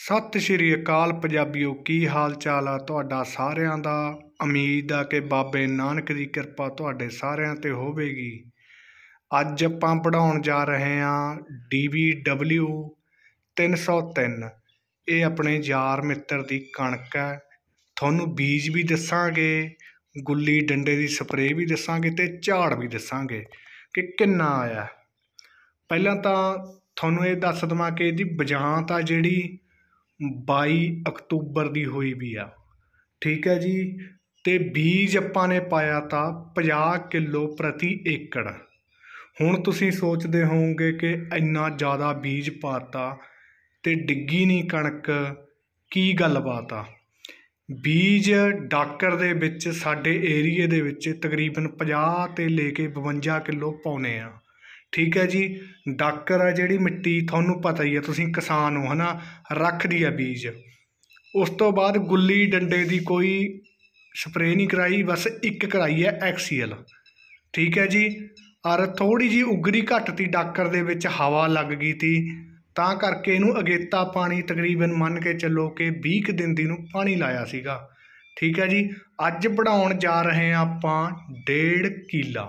ਸਤਿ ਸ਼੍ਰੀ ਅਕਾਲ ਪੰਜਾਬੀਓ ਕੀ ਹਾਲ ਚਾਲ ਆ ਤੁਹਾਡਾ ਸਾਰਿਆਂ ਦਾ ਉਮੀਦ ਆ ਕਿ ਬਾਬੇ ਨਾਨਕ ਦੀ ਕਿਰਪਾ ਤੁਹਾਡੇ ਸਾਰਿਆਂ ਤੇ ਹੋਵੇਗੀ ਅੱਜ ਆਪਾਂ ਪੜਾਉਣ ਜਾ ਰਹੇ ਆ DBW 303 ਇਹ ਆਪਣੇ ਯਾਰ ਮਿੱਤਰ ਦੀ ਕਣਕ ਹੈ ਤੁਹਾਨੂੰ ਬੀਜ ਵੀ ਦੱਸਾਂਗੇ ਗੁੱਲੀ ਡੰਡੇ ਦੀ ਸਪਰੇਅ ਵੀ ਦੱਸਾਂਗੇ ਤੇ ਝਾੜ ਵੀ ਦੱਸਾਂਗੇ ਕਿ ਕਿੰਨਾ ਆਇਆ ਪਹਿਲਾਂ ਤਾਂ ਤੁਹਾਨੂੰ ਇਹ ਦੱਸ ਦਵਾਂ ਕਿ ਇਹਦੀ ਬਜਾਂਤ ਆ ਜਿਹੜੀ ਬਾਈ ਅਕਤੂਬਰ ਦੀ ਹੋਈ ਵੀ ਆ ਠੀਕ ਹੈ ਜੀ ਤੇ ਬੀਜ ਆਪਾਂ ਨੇ ਪਾਇਆ ਤਾਂ 50 ਕਿਲੋ ਪ੍ਰਤੀ ਏਕੜ ਹੁਣ ਤੁਸੀਂ ਸੋਚਦੇ ਹੋਵੋਗੇ ਕਿ ਇੰਨਾ ਜ਼ਿਆਦਾ ਬੀਜ ਪਾਤਾ ਤੇ ਡਿੱਗੀ ਨਹੀਂ ਕਣਕ ਕੀ ਗੱਲਬਾਤ ਆ ਬੀਜ ਡਾਕਰ ਦੇ ਵਿੱਚ ਸਾਡੇ ਏਰੀਏ ਦੇ ਵਿੱਚ ਤਕਰੀਬਨ 50 ਤੇ ਲੈ ਕੇ 52 ਕਿਲੋ ਪਾਉਨੇ ਆ ਠੀਕ ਹੈ ਜੀ ਡਾਕਰ ਆ ਜਿਹੜੀ ਮਿੱਟੀ ਤੁਹਾਨੂੰ ਪਤਾ ਹੀ ਹੈ ਤੁਸੀਂ ਕਿਸਾਨ ਹੋ ਹਨਾ ਰੱਖਦੀ ਆ ਬੀਜ ਉਸ ਤੋਂ ਬਾਅਦ ਗੁੱਲੀ ਡੰਡੇ ਦੀ ਕੋਈ ਸਪਰੇ ਨਹੀਂ ਕਰਾਈ ਬਸ ਇੱਕ ਕਰਾਈ ਹੈ ਐਕਸੀਐਲ ਠੀਕ ਹੈ ਜੀ ਔਰ ਥੋੜੀ ਜੀ ਉਗਰੀ ਘਟਤੀ ਡਾਕਰ ਦੇ ਵਿੱਚ ਹਵਾ ਲੱਗ ਗਈ ਤੀ ਤਾਂ ਕਰਕੇ ਇਹਨੂੰ ਅਗੇਤਾ ਪਾਣੀ ਤਕਰੀਬਨ ਮੰਨ ਕੇ ਚੱਲੋ ਕਿ 20 ਦਿਨ ਦੀ ਨੂੰ ਪਾਣੀ ਲਾਇਆ ਸੀਗਾ ਠੀਕ ਹੈ ਜੀ ਅੱਜ ਪੜਾਉਣ ਜਾ ਰਹੇ ਆਪਾਂ 1.5 ਕਿਲਾ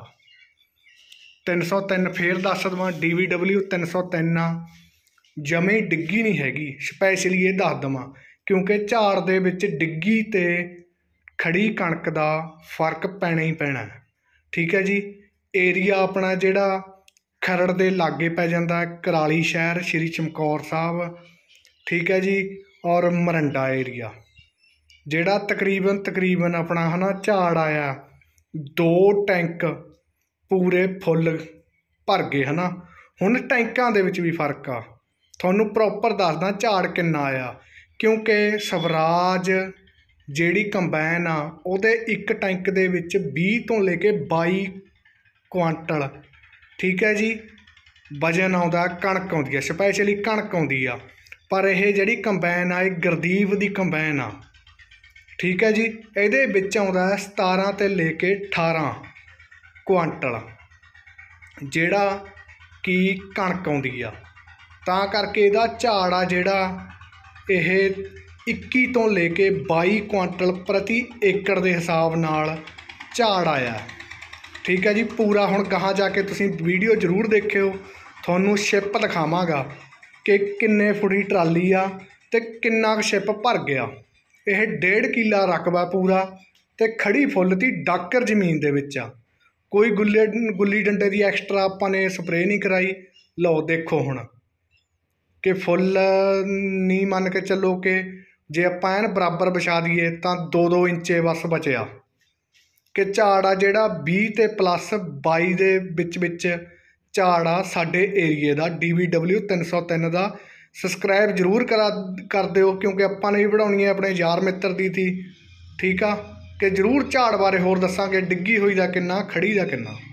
303 ਫੇਰ ਦੱਸ ਦਵਾਂ DVW 303 ਆ ਜਮੇ ਡਿੱਗੀ ਨਹੀਂ ਹੈਗੀ ਸਪੈਸ਼ਲੀ ਇਹ ਦੱਸ ਦਵਾਂ ਕਿਉਂਕਿ ਝਾੜ ਦੇ ਵਿੱਚ ਡਿੱਗੀ ਤੇ ਖੜੀ ਕਣਕ ਦਾ ਫਰਕ ਪੈਣਾ ਹੀ ਪੈਣਾ ਠੀਕ ਹੈ ਜੀ ਏਰੀਆ ਆਪਣਾ ਜਿਹੜਾ ਖਰੜ ਦੇ ਲਾਗੇ ਪੈ ਜਾਂਦਾ ਕਰਾਲੀ ਸ਼ਹਿਰ ਸ਼੍ਰੀ ਚਮਕੌਰ ਸਾਹਿਬ ਠੀਕ ਹੈ ਜੀ ਔਰ ਮਰੰਡਾ ਏਰੀਆ ਜਿਹੜਾ ਤਕਰੀਬਨ ਤਕਰੀਬਨ ਆਪਣਾ ਹਨਾ ਝਾੜ ਆਇਆ ਦੋ ਟੈਂਕ ਪੂਰੇ ਫੁੱਲ ਭਰ ਗਏ ਹਨਾ ਹੁਣ ਟੈਂਕਾਂ ਦੇ ਵਿੱਚ ਵੀ ਫਰਕ ਆ ਤੁਹਾਨੂੰ ਪ੍ਰੋਪਰ ਦੱਸਦਾ ਝਾੜ ਕਿੰਨਾ ਆਇਆ ਕਿਉਂਕਿ ਸਵਰਾਜ ਜਿਹੜੀ ਕੰਬਾਈਨ ਆ ਉਹਦੇ ਇੱਕ ਟੈਂਕ ਦੇ ਵਿੱਚ 20 ਤੋਂ ਲੈ ਕੇ 22 ਕੁਆਂਟਲ ਠੀਕ ਹੈ ਜੀ ਵਜਨ ਆਉਂਦਾ ਕਣਕ ਆਉਂਦੀ ਹੈ ਸਪੈਸ਼ਲੀ ਕਣਕ ਆਉਂਦੀ ਆ ਪਰ ਇਹ ਜਿਹੜੀ ਕੰਬਾਈਨ ਆ ਇਹ ਗਰਦੀਵ ਦੀ ਕੰਬਾਈਨ ਆ ਠੀਕ ਹੈ ਜੀ ਇਹਦੇ ਵਿੱਚ ਆਉਂਦਾ 17 ਤੇ ਲੈ ਕੇ 18 ਕੁਆਂਟਲ ਜਿਹੜਾ ਕਿ ਕਣਕ ਆਉਂਦੀ ਆ ਤਾਂ ਕਰਕੇ ਇਹਦਾ ਝਾੜ ਆ ਜਿਹੜਾ ਇਹ 21 ਤੋਂ ਲੈ ਕੇ 22 ਕੁਆਂਟਲ ਪ੍ਰਤੀ ਏਕੜ ਦੇ ਹਿਸਾਬ ਨਾਲ ਝਾੜ ਆਇਆ ਠੀਕ ਹੈ ਜੀ ਪੂਰਾ ਹੁਣ ਕਹਾ ਜਾ ਕੇ ਤੁਸੀਂ ਵੀਡੀਓ ਜ਼ਰੂਰ ਦੇਖਿਓ ਤੁਹਾਨੂੰ ਸ਼ਿਪ ਦਿਖਾਵਾਂਗਾ ਕਿ ਕਿੰਨੇ ਫੁੱਟੀ ਟਰਾਲੀ ਆ ਤੇ ਕਿੰਨਾ ਕੁ ਸ਼ਿਪ ਭਰ ਗਿਆ ਇਹ 1.5 ਕਿਲਾ ਰਕਬਾ ਪੂਰਾ ਤੇ ਖੜੀ ਫੁੱਲ ਦੀ ਡਾਕਰ ਜ਼ਮੀਨ ਦੇ ਵਿੱਚ ਆ ਕੋਈ ਗੁੱਲੇ ਗੁੱਲੀ ਡੰਡੇ ਦੀ ਐਕਸਟਰਾ ਆਪਾਂ ਨੇ ਸਪਰੇ ਨਹੀਂ ਕਰਾਈ ਲਓ ਦੇਖੋ ਹੁਣ ਕਿ ਫੁੱਲ ਨਹੀਂ ਮੰਨ ਕੇ ਚੱਲੋ ਕਿ ਜੇ ਆਪਾਂ ਐਨ ਬਰਾਬਰ ਵਿਛਾ ਦਈਏ ਤਾਂ 2-2 ਇੰਚੇ ਬਸ ਬਚਿਆ ਕਿ ਝਾੜ ਆ ਜਿਹੜਾ 20 ਤੇ ਪਲੱਸ 22 ਦੇ ਵਿੱਚ ਵਿੱਚ ਝਾੜ ਆ ਸਾਡੇ ਏਰੀਏ ਦਾ DBW 303 ਦਾ ਸਬਸਕ੍ਰਾਈਬ ਜ਼ਰੂਰ ਕਰਾ ਕਰ ਦਿਓ ਕਿਉਂਕਿ ਆਪਾਂ ਨੇ ਵੀ ਵਧਾਉਣੀ ਹੈ ਆਪਣੇ ਯਾਰ ਮਿੱਤਰ ਦੀ ਥੀ ਠੀਕ ਆ ਕਿ ਜ਼ਰੂਰ ਝਾੜ ਬਾਰੇ ਹੋਰ ਦੱਸਾਂਗੇ ਡਿੱਗੀ ਹੋਈ ਦਾ ਕਿੰਨਾ ਖੜੀ ਦਾ ਕਿੰਨਾ